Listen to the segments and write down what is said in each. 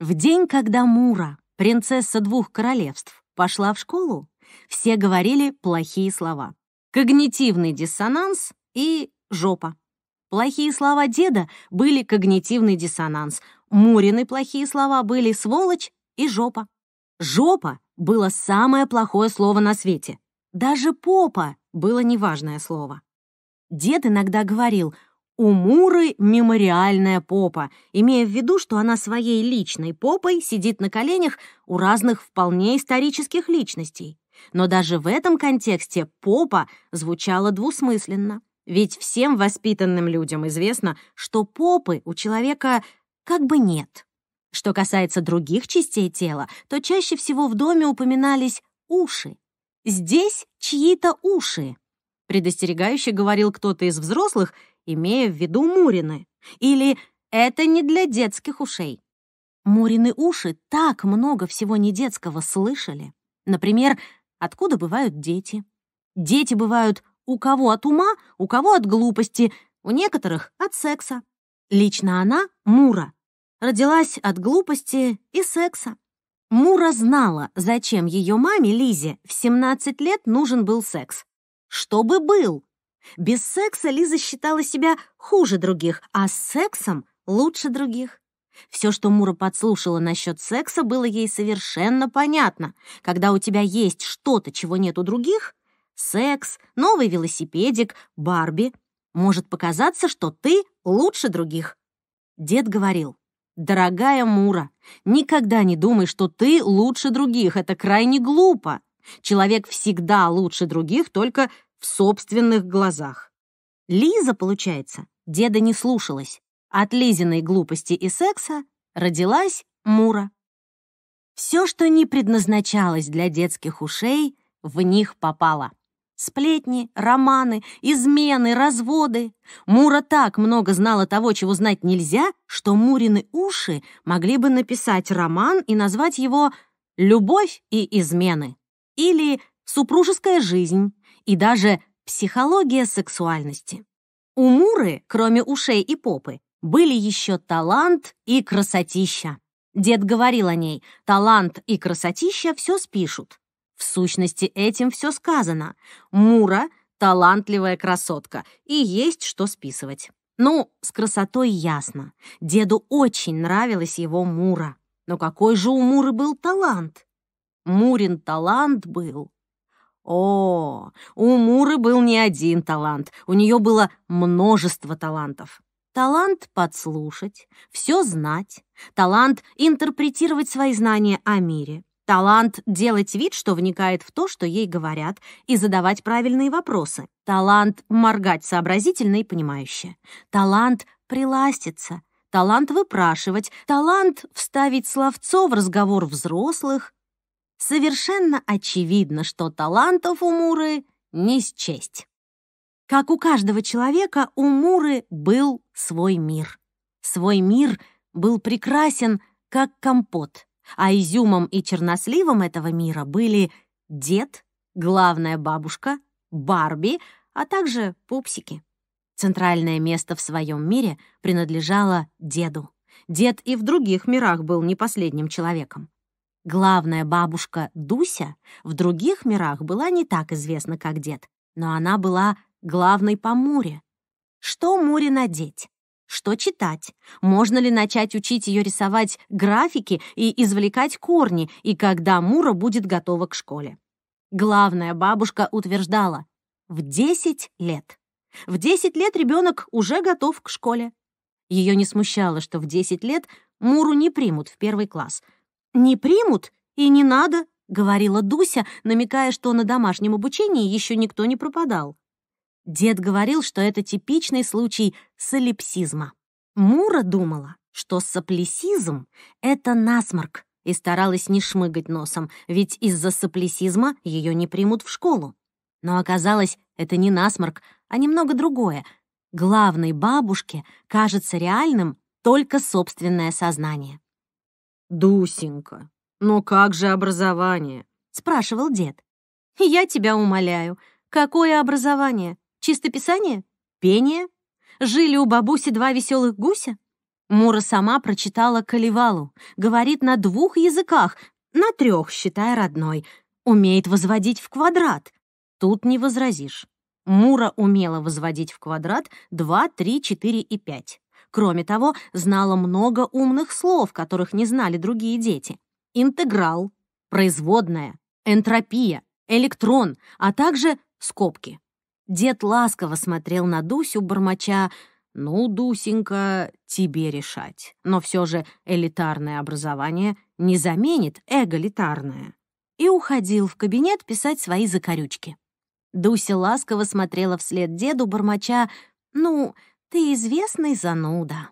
В день, когда Мура, принцесса двух королевств, пошла в школу, все говорили плохие слова. Когнитивный диссонанс и жопа. Плохие слова деда были когнитивный диссонанс. Мурины плохие слова были «сволочь» и «жопа». «Жопа» было самое плохое слово на свете. Даже «попа» было неважное слово. Дед иногда говорил у Муры мемориальная попа, имея в виду, что она своей личной попой сидит на коленях у разных вполне исторических личностей. Но даже в этом контексте попа звучала двусмысленно. Ведь всем воспитанным людям известно, что попы у человека как бы нет. Что касается других частей тела, то чаще всего в доме упоминались уши. Здесь чьи-то уши. Предостерегающе говорил кто-то из взрослых — имея в виду Мурины. Или «это не для детских ушей». Мурины уши так много всего недетского слышали. Например, откуда бывают дети. Дети бывают у кого от ума, у кого от глупости, у некоторых от секса. Лично она, Мура, родилась от глупости и секса. Мура знала, зачем ее маме Лизе в 17 лет нужен был секс. Чтобы был, без секса Лиза считала себя хуже других, а с сексом лучше других. Все, что Мура подслушала насчет секса, было ей совершенно понятно. Когда у тебя есть что-то, чего нет у других — секс, новый велосипедик, Барби — может показаться, что ты лучше других. Дед говорил, «Дорогая Мура, никогда не думай, что ты лучше других. Это крайне глупо. Человек всегда лучше других только в собственных глазах. Лиза, получается, деда не слушалась. От Лизиной глупости и секса родилась Мура. Все, что не предназначалось для детских ушей, в них попало. Сплетни, романы, измены, разводы. Мура так много знала того, чего знать нельзя, что Мурины уши могли бы написать роман и назвать его «Любовь и измены» или «Супружеская жизнь» и даже психология сексуальности. У Муры, кроме ушей и попы, были еще талант и красотища. Дед говорил о ней, талант и красотища все спишут. В сущности, этим все сказано. Мура — талантливая красотка, и есть что списывать. Ну, с красотой ясно. Деду очень нравилась его Мура. Но какой же у Муры был талант? Мурин талант был о, у Муры был не один талант, у нее было множество талантов. Талант подслушать, все знать, талант интерпретировать свои знания о мире, талант делать вид, что вникает в то, что ей говорят, и задавать правильные вопросы, талант моргать сообразительно и понимающе, талант приластиться, талант выпрашивать, талант вставить словцо в разговор взрослых, совершенно очевидно, что талантов у Муры не счесть. Как у каждого человека, у Муры был свой мир. Свой мир был прекрасен, как компот, а изюмом и черносливом этого мира были дед, главная бабушка, Барби, а также пупсики. Центральное место в своем мире принадлежало деду. Дед и в других мирах был не последним человеком. Главная бабушка Дуся в других мирах была не так известна, как дед, но она была главной по Муре. Что Муре надеть? Что читать? Можно ли начать учить ее рисовать графики и извлекать корни, и когда Мура будет готова к школе? Главная бабушка утверждала «в 10 лет». В 10 лет ребенок уже готов к школе. Ее не смущало, что в 10 лет Муру не примут в первый класс — «Не примут и не надо», — говорила Дуся, намекая, что на домашнем обучении еще никто не пропадал. Дед говорил, что это типичный случай солипсизма. Мура думала, что соплесизм — это насморк, и старалась не шмыгать носом, ведь из-за соплесизма ее не примут в школу. Но оказалось, это не насморк, а немного другое. Главной бабушке кажется реальным только собственное сознание. «Дусенька, но как же образование?» — спрашивал дед. «Я тебя умоляю. Какое образование? Чистописание? Пение? Жили у бабуси два веселых гуся?» Мура сама прочитала Каливалу, говорит на двух языках, на трех, считая родной, умеет возводить в квадрат. Тут не возразишь. Мура умела возводить в квадрат 2, 3, 4 и 5. Кроме того, знала много умных слов, которых не знали другие дети. Интеграл, производная, энтропия, электрон, а также скобки. Дед ласково смотрел на Дусю, бормоча «Ну, Дусенька, тебе решать». Но все же элитарное образование не заменит эголитарное. И уходил в кабинет писать свои закорючки. Дуся ласково смотрела вслед деду, бормоча «Ну, «Ты известный зануда».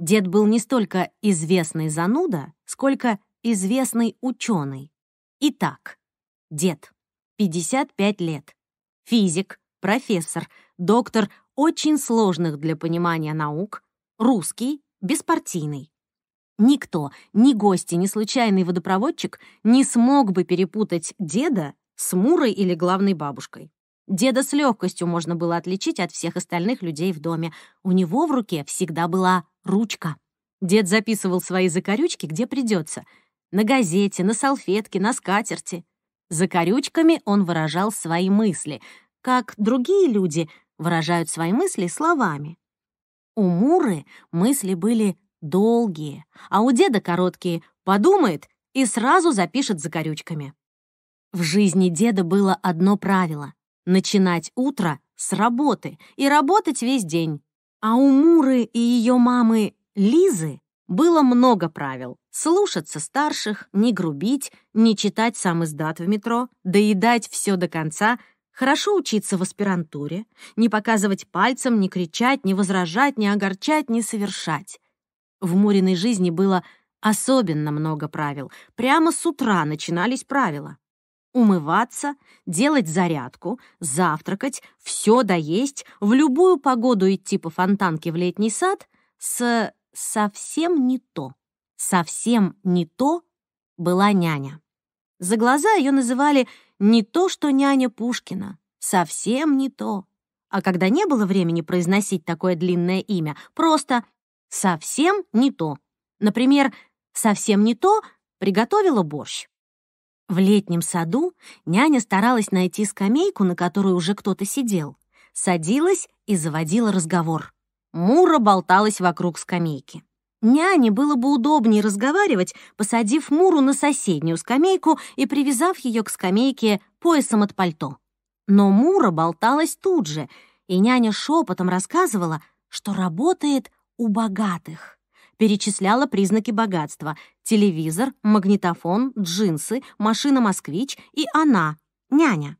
Дед был не столько известный зануда, сколько известный ученый. Итак, дед, 55 лет, физик, профессор, доктор очень сложных для понимания наук, русский, беспартийный. Никто, ни гости, ни случайный водопроводчик не смог бы перепутать деда с Мурой или главной бабушкой. Деда с легкостью можно было отличить от всех остальных людей в доме. У него в руке всегда была ручка. Дед записывал свои закорючки, где придется. На газете, на салфетке, на скатерти. Закорючками он выражал свои мысли, как другие люди выражают свои мысли словами. У Муры мысли были долгие, а у деда короткие «подумает» и сразу запишет закорючками. В жизни деда было одно правило Начинать утро с работы и работать весь день. А у Муры и ее мамы Лизы было много правил. Слушаться старших, не грубить, не читать сам издат в метро, доедать все до конца, хорошо учиться в аспирантуре, не показывать пальцем, не кричать, не возражать, не огорчать, не совершать. В Муриной жизни было особенно много правил. Прямо с утра начинались правила умываться, делать зарядку, завтракать, все доесть, в любую погоду идти по фонтанке в летний сад с совсем не то. Совсем не то была няня. За глаза ее называли «не то, что няня Пушкина», «совсем не то». А когда не было времени произносить такое длинное имя, просто «совсем не то». Например, «совсем не то» приготовила борщ. В летнем саду няня старалась найти скамейку, на которой уже кто-то сидел, садилась и заводила разговор. Мура болталась вокруг скамейки. Няне было бы удобнее разговаривать, посадив Муру на соседнюю скамейку и привязав ее к скамейке поясом от пальто. Но Мура болталась тут же, и няня шепотом рассказывала, что работает у богатых перечисляла признаки богатства — телевизор, магнитофон, джинсы, машина «Москвич» и она, няня.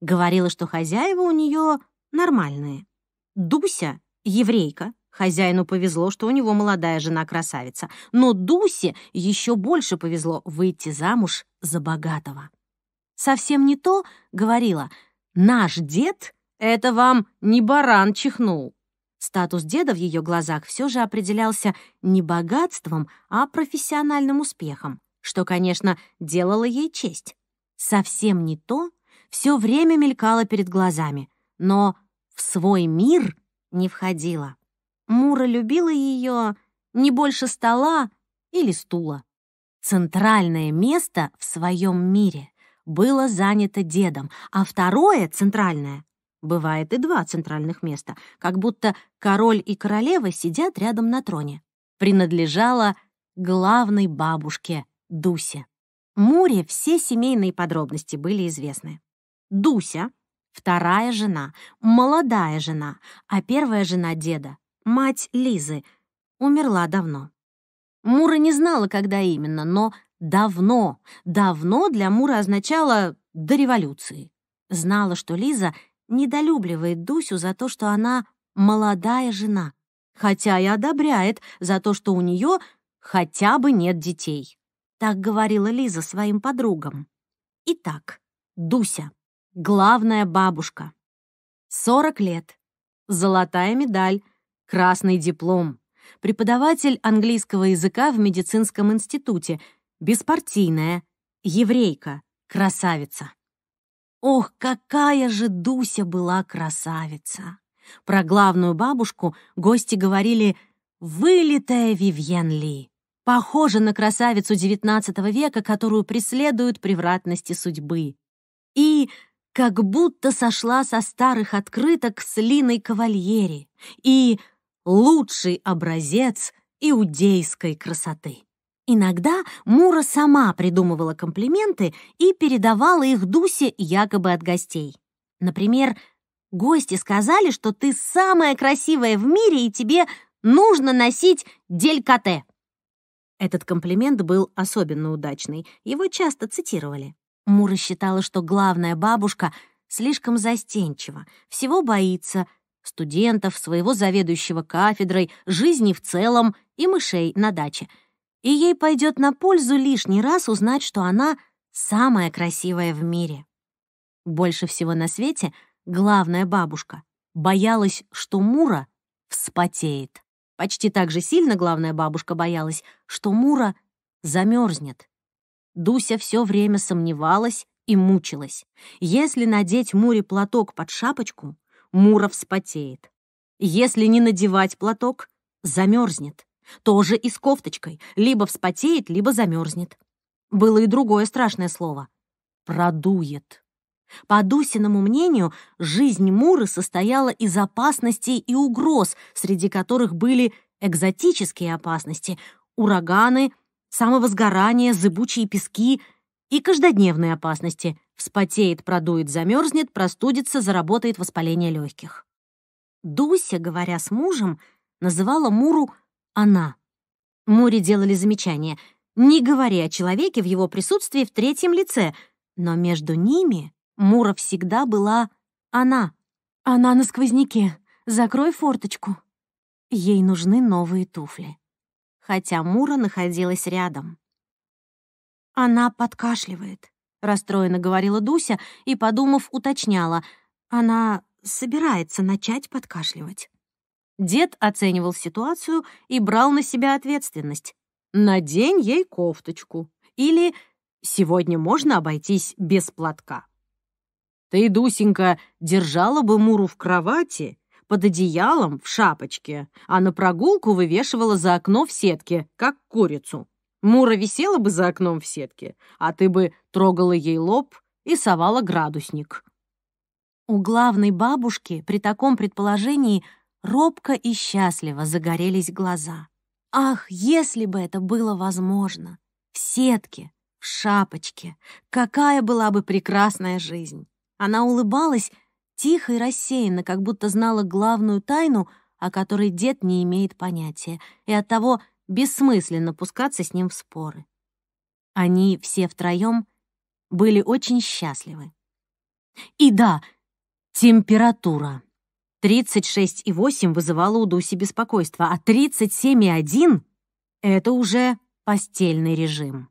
Говорила, что хозяева у нее нормальные. Дуся — еврейка. Хозяину повезло, что у него молодая жена-красавица. Но Дусе еще больше повезло выйти замуж за богатого. «Совсем не то», — говорила, — «наш дед — это вам не баран чихнул». Статус деда в ее глазах все же определялся не богатством, а профессиональным успехом, что, конечно, делало ей честь. Совсем не то все время мелькало перед глазами, но в свой мир не входило. Мура любила ее не больше стола или стула. Центральное место в своем мире было занято дедом, а второе, центральное, Бывает и два центральных места, как будто король и королева сидят рядом на троне. Принадлежала главной бабушке Дусе. Муре все семейные подробности были известны. Дуся, вторая жена, молодая жена, а первая жена деда, мать Лизы, умерла давно. Мура не знала, когда именно, но давно, давно для Мура означало «до революции». Знала, что Лиза — недолюбливает Дусю за то, что она молодая жена, хотя и одобряет за то, что у нее хотя бы нет детей. Так говорила Лиза своим подругам. Итак, Дуся, главная бабушка. 40 лет. Золотая медаль, красный диплом. Преподаватель английского языка в медицинском институте. Беспартийная. Еврейка. Красавица. Ох, какая же Дуся была красавица! Про главную бабушку гости говорили «вылитая Вивьен Ли». Похожа на красавицу XIX века, которую преследуют превратности судьбы. И как будто сошла со старых открыток с Линой Кавальери и лучший образец иудейской красоты. Иногда Мура сама придумывала комплименты и передавала их Дусе якобы от гостей. Например, «Гости сказали, что ты самая красивая в мире, и тебе нужно носить делькате». Этот комплимент был особенно удачный, его часто цитировали. Мура считала, что главная бабушка слишком застенчива, всего боится — студентов, своего заведующего кафедрой, жизни в целом и мышей на даче — и ей пойдет на пользу лишний раз узнать, что она самая красивая в мире. Больше всего на свете главная бабушка боялась, что Мура вспотеет. Почти так же сильно главная бабушка боялась, что Мура замерзнет. Дуся все время сомневалась и мучилась. Если надеть Муре платок под шапочку, Мура вспотеет. Если не надевать платок, замерзнет. Тоже и с кофточкой. Либо вспотеет, либо замерзнет. Было и другое страшное слово. Продует. По Дусиному мнению, жизнь Муры состояла из опасностей и угроз, среди которых были экзотические опасности, ураганы, самовозгорание, зыбучие пески и каждодневные опасности. Вспотеет, продует, замерзнет, простудится, заработает воспаление легких. Дуся, говоря с мужем, называла Муру она. Мури делали замечание. Не говори о человеке в его присутствии в третьем лице, но между ними Мура всегда была она. Она на сквозняке. Закрой форточку. Ей нужны новые туфли. Хотя Мура находилась рядом. Она подкашливает, расстроенно говорила Дуся и, подумав, уточняла. Она собирается начать подкашливать. Дед оценивал ситуацию и брал на себя ответственность. «Надень ей кофточку» или «Сегодня можно обойтись без платка». Ты, Дусенька, держала бы Муру в кровати, под одеялом, в шапочке, а на прогулку вывешивала за окно в сетке, как курицу. Мура висела бы за окном в сетке, а ты бы трогала ей лоб и совала градусник. У главной бабушки при таком предположении Робко и счастливо загорелись глаза. Ах, если бы это было возможно! В сетке, в шапочке. Какая была бы прекрасная жизнь! Она улыбалась тихо и рассеянно, как будто знала главную тайну, о которой дед не имеет понятия, и оттого бессмысленно пускаться с ним в споры. Они все втроем были очень счастливы. И да, температура. 36,8 вызывало у Дуси беспокойство, а 37,1 — это уже постельный режим.